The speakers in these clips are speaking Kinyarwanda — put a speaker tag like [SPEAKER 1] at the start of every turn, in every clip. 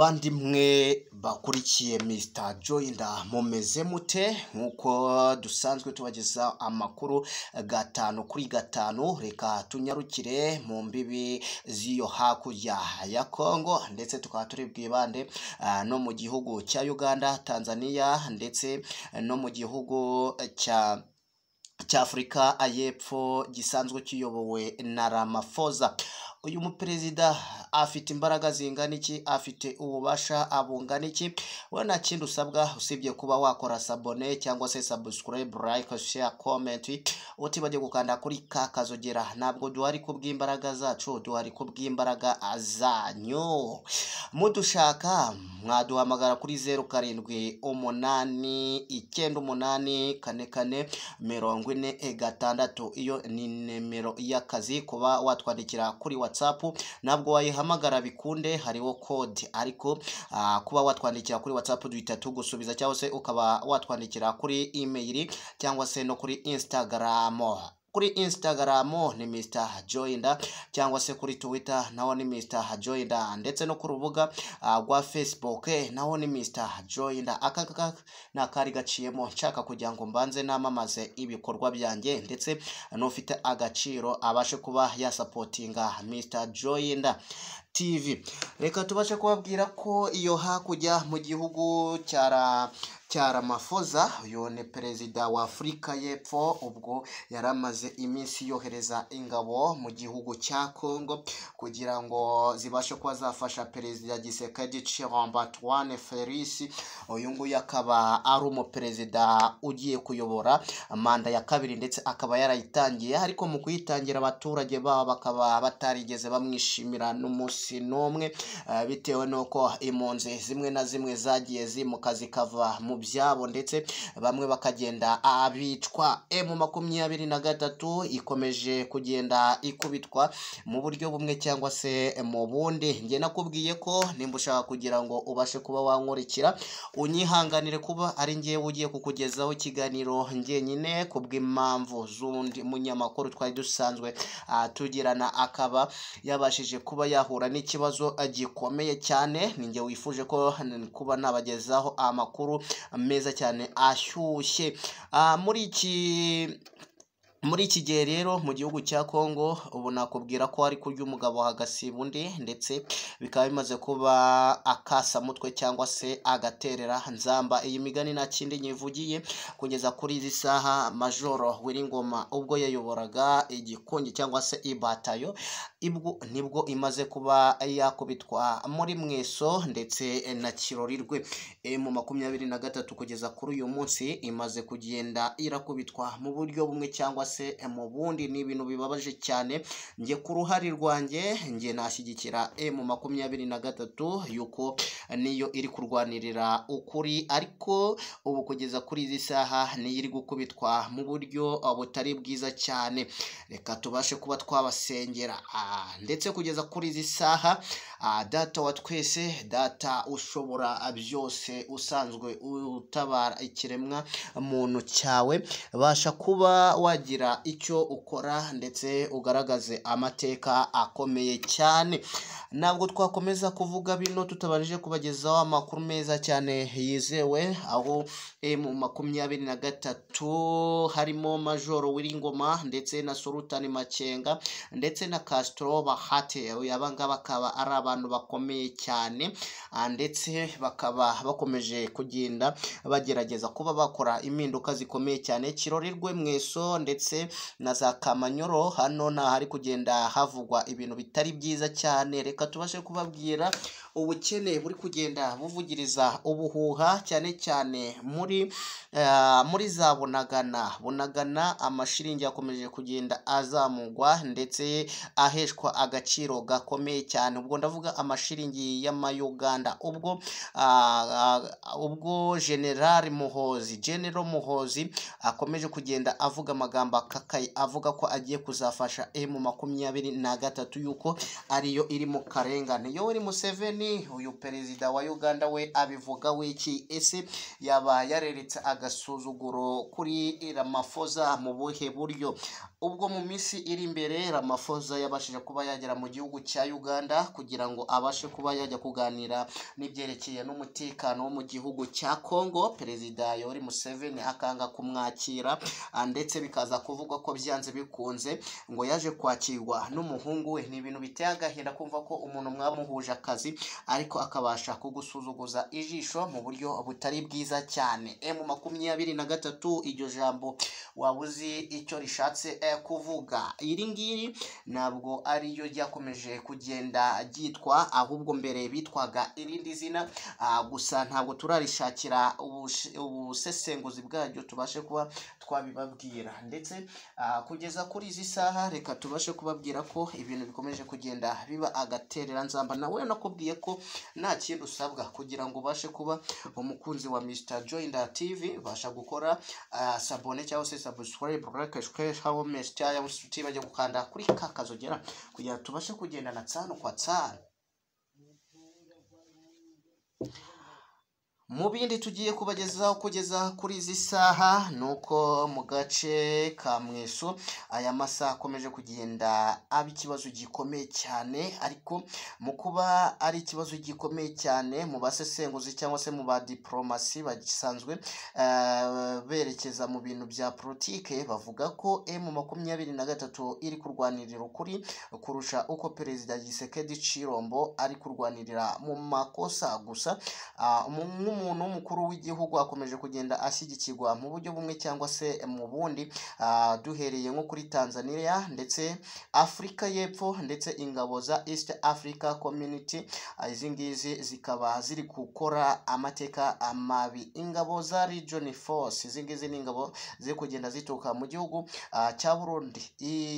[SPEAKER 1] Bavandimwe bakurikiye Mr Joyina mumeze mute nk'uko dusanzwe tubageza amakuru gatanu kuri gatanu, reka tunyarukire mu mbibi z'iyo hakurya ya Kongo ndetse tukaba turi bwibande ah, no mu gihugu cya Uganda, Tanzania ndetse no mu gihugu cya cy'Afurika y'Epfo gisanzwe kiyobowe na Ramaphosa. uyu muperezida afite imbaraga zingana iki afite ububasha bungana iki we nta kindi usabwa usibye kuba wakora sabone cyangwa se sabusikarayibu layike sheya komenti utibajye gukanda kuri ka kazogera ntabwo duhari kubw'imbaraga zacu duhari kubw'imbaraga zanyu mudushaka mwaduhamagara kuri zeru karindwi umunani icyenda umunani kane kane mirongo ine e, gatandatu iyo ni nimero y'akazi kuba watwandikira kuri wa WhatsApp ntabwo wayihamagara bikunde hariwo code ariko ah, kuba watwandikira kuri WhatsApp duhita tugusubiza cyangwa se ukaba watwandikira kuri email cyangwa se no kuri Instagram kuri Instagram ni Mr Joyda cyangwa se kuri Twitter nawo ni Mr Joyda ndetse no ku rubuga ah, rwa Facebook nawo ni Mr Joyda aka ngaka ni akari gaciyemo nshaka kugira ngo mbanze namamaze ibikorwa byanjye ndetse n'ufite agaciro abashe kuba yasapotinga Mr Joyda tv reka tubashe kubabwira ko iyo hakurya mu gihugu cyaramafoza uyu ni perezida wa afurika y'epfo ubwo yari amaze iminsi yohereza ingabo mu gihugu cya congo kugira ngo zibashe kuba zafasha perezida gisekedi cy'ambatwane felisi uyu nguyu akaba ari umuperezida ugiye kuyobora manda ya kabiri ndetse akaba yarayitangiye ariko mu kuyitangira abaturage babo bakaba batarigeze bamwishimira n'umunsi munsi n'umwe eh, bitewe n'uko impunzi zimwe na zimwe zagiye zimuka zikava mu byabo ndetse bamwe bakagenda abicwa ah, emu makumyabiri na gatatu ikomeje kugenda ikubitwa mu buryo bumwe cyangwa se mu bundi njye nakubwiye ko nimba ushaka kugira ngo ubashe kuba wankurikira unyihanganire kuba ari njye ugiye kukugezaho ikiganiro njyenyine ku bw'impamvu z'undi munyamakuru twari dusanzwe ah, tugirana akaba yabashije kuba yahura n'ikibazo eh, gikomeye cyane ninjye wifuje ko kuba nabagezaho amakuru meza cyane ashyushye ah, muri iki muri iki gihe rero mu gihugu cya congo ubu nakubwira ko ari kurya umugabo hagasiba undi ndetse bikaba bimaze kuba akasamutwe cyangwa se agaterera nzamba iyi migani nta kindi nyivugiye kugeza kuri izi saha majoro w'iringoma ubwo yayoboraga igikungi cyangwa se ibatayo nibwo imaze kuba yakubitwa muri mweso ndetse na kirorirwe e, mu makumyabiri na gatatu kugeza kuri uyu munsi imaze kugenda irakubitwa mu buryo bumwe cyangwa se se mu bundi ni ibintu bibabaje cyane njye ku ruhare rwanjye njye nashyigikira emu makumyabiri na gatatu yuko niyo iri kurwanirira ukuri ariko ubu kugeza kuri izi saha niyo iri gukubitwa mu buryo butari bwiza cyane reka tubashe kuba twabasengera ndetse kugeza kuri izi saha data wa twese data ushobora byose usanzwe utabara ikiremwa muntu cyawe basha kuba wagira kugira icyo ukora ndetse ugaragaze amateka akomeye cyane ntabwo twakomeza kuvuga bino tutabanje kubagezaho amakuru meza cyane yizewe aho eh, mu makumyabiri na gatatu harimo majoro w'iringoma ndetse na Sultan makenga ndetse na Castro bahate aba ngaba ari abantu bakomeye cyane ah, ndetse bakaba bakomeje kugenda bagerageza kuba bakora impinduka zikomeye cyane kirorerwe mweso ndetse ndetse na za kamanyoro hano ni ahari kugenda havugwa ibintu bitari byiza cyane reka tubashe kubabwira ubukene buri kugenda buvugiriza ubuhuha cyane cyane muri eh, muri za bunagana bunagana amashiringi yakomeje kugenda azamugwa ndetse aheshwa agaciro gakomeye cyane ubwo ndavuga amashiringi y'amayuganda ubwo ah, ah, ubwo generali muhozi genero muhozi akomeje kugenda avuga amagambo bakakayi avuga ko agiye kuzafasha emu makumyabiri na gatatu yuko ariyo iri mu karengane yoweri museveni uyu perezida wa uganda we abivuga wiki ese yaba yareretse agasuzuguro kuri ramafoza mu buhe buryo ubwo mu minsi iri imbere ramafoza yabashije kuba yagera mu gihugu cya uganda kugira ngo abashe kuba yajya kuganira n'ibyerekeye n'umutekano wo mu gihugu cya Congo perezida yoweri museveni akanga kumwakira ah, ndetse bikaza kuvugwa ko byanze bikunze ngo yaje kwakirwa n'umuhungu we ni ibintu biteye agahinda kumva ko umuntu mwamuhuje akazi ariko akabasha kugusuzuguza ijisho mu buryo butari bwiza cyane emu eh, makumyabiri na gatatu iryo jambo waba uzi icyo rishatse eh, kuvuga iri ngiri ntabwo ariyo ryakomeje kugenda ryitwa ahubwo mbere bitwaga irindi zina ah, gusa ntabwo turarishakira ubusesenguzi bwaryo tubashe kuba twabibabwira ndetse ndetse ah, kugeza kuri izi saha reka tubashe kubabwira ko ibintu bikomeje kugenda biba agatereranzamba nawe nakubwiye ko nta kintu usabwa kugira ngo ubashe kuba umukunzi wa misita joyinda TV ubasha gukora ah, sabone cyangwa se sabusikarayibu rakashwesh hawo mesita yawusiti bajya gukanda kuri ka kazogera kugira ngo tubashe kugendana tsano kwa tsano mu bindi tugiye kubagezaho kugeza kuri izi saha ni uko mu gace ka mweso aya masaha akomeje kugenda aba ikibazo gikomeye cyane ariko mu kuba ari ikibazo gikomeye cyane mu basesenguzi cyangwa se mu badiporomasi basanzwe eh, berekeza mu bintu bya politiki bavuga ko emu makumyabiri na gatatu iri kurwanirira ukuri kurusha uko perezida gisekedi cirombo ari kurwanirira mu makosa gusa ah, w'umuntu w'umukuru w'igihugu akomeje kugenda ashyigikirwa mu buryo bumwe cyangwa se mu bundi ah, duhereye nko kuri tanzania ndetse afurika y'epfo ndetse ingabo za east africa community ah, izi ngizi zikaba ziri gukora amateka amabi ingabo za region force izi ngizi ni ingabo ziri kugenda zituruka mu gihugu ah, cya burundi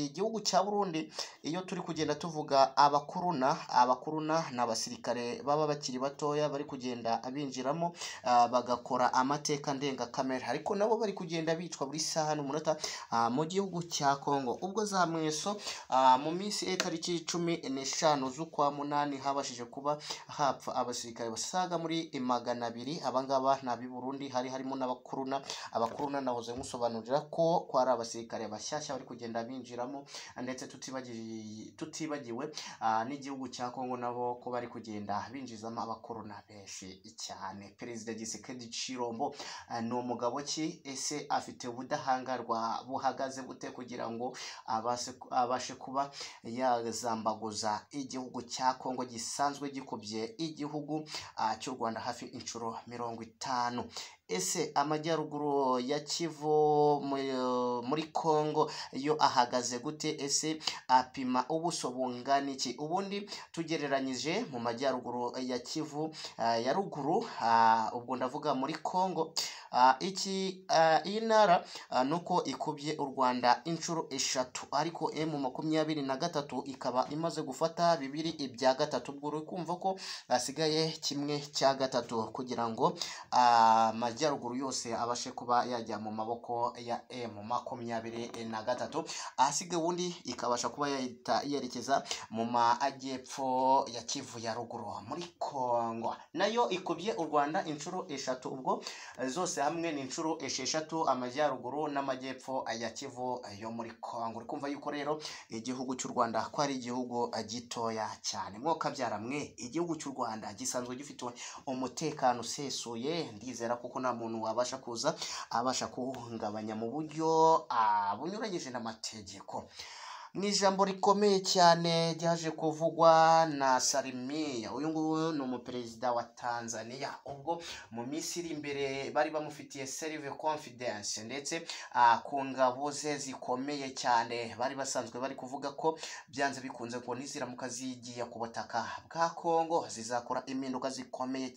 [SPEAKER 1] igihugu cya burundi iyo turi kugenda tuvuga abakuruna abakuruna ni abasirikare baba bakiri batoya bari kugenda binjiramo Ah, bagakora amateka ndenga kamera ariko nabo bari kugenda bicwa buri saha n'umunota ah, mu gihugu cya Congo ubwo za mweso ah, mu minsi tariki cumi n'eshanu z'ukwa munani habashije kuba hapfa abasirikare basaga muri magana abiri abangaba ni Burundi hari harimo n'abakuruna abakuruna nahoze nkusobanurira ko ko ari abasirikare bashyashya bari kugenda binjiramo ndetse tutibagiwe n'igihugu cya Congo nabo ko bari kugenda binjizamo abakuruna benshi cyane perezida gisekedi cirombo eh, ni umugabo ki ese afite ubudahangarwa buhagaze bute kugira ngo abashe kuba yazambaguza igihugu cya kongo gisanzwe gikubye igihugu ah, cy'u rwanda hafi inshuro mirongo itanu ese amajyaruguru ya kivu muri congo yo ahagaze gute ese apima ubuso bungana iki ubundi tugereranyije mu majyaruguru ya kivu ah, ya ruguru ah, ubwo ndavuga muri congo Ah, iki eh, iyi ntara ah, ni uko ikubye u rwanda inshuro eshatu ariko emu makumyabiri na gatatu ikaba imaze gufata bibiri ibya gatatu ubwo uri kumva ko hasigaye kimwe cya gatatu kugira ngo amajyaruguru ah, yose abashe kuba yajya mu maboko ya emu makumyabiri na gatatu ahasigaye ubundi ikabasha kuba yahita yerekeza mu majyepfo ya kivu ya ruguru muri kongo nayo ikubye u rwanda inshuro eshatu ubwo eh, zose hamwe ni inshuro esheshatu amajyaruguru n'amajyepfo ya kivu yo muri kongo uri kumva yuko rero igihugu cy'u rwanda ko ari igihugu gitoya cyane mwokabyara byaramwe igihugu cy'u rwanda gisanzwe gifite umutekano usesuye ndizera kuko nta muntu wabasha kuza abasha kuwuhungabanya mu buryo bunyuranyije n'amategeko mu ijambo rikomeye cyane ryaje kuvugwa na sarimiya uyu nguyu umuperezida wa tanzania ubwo mu minsi iri imbere bari bamufitiye serive confidence ndetse ah, ku ngabo ze zikomeye cyane bari basanzwe bari kuvuga ko byanze bikunze ngo niziramuka zigiye ku butaka bwa kongo zizakora impinduka zikomeye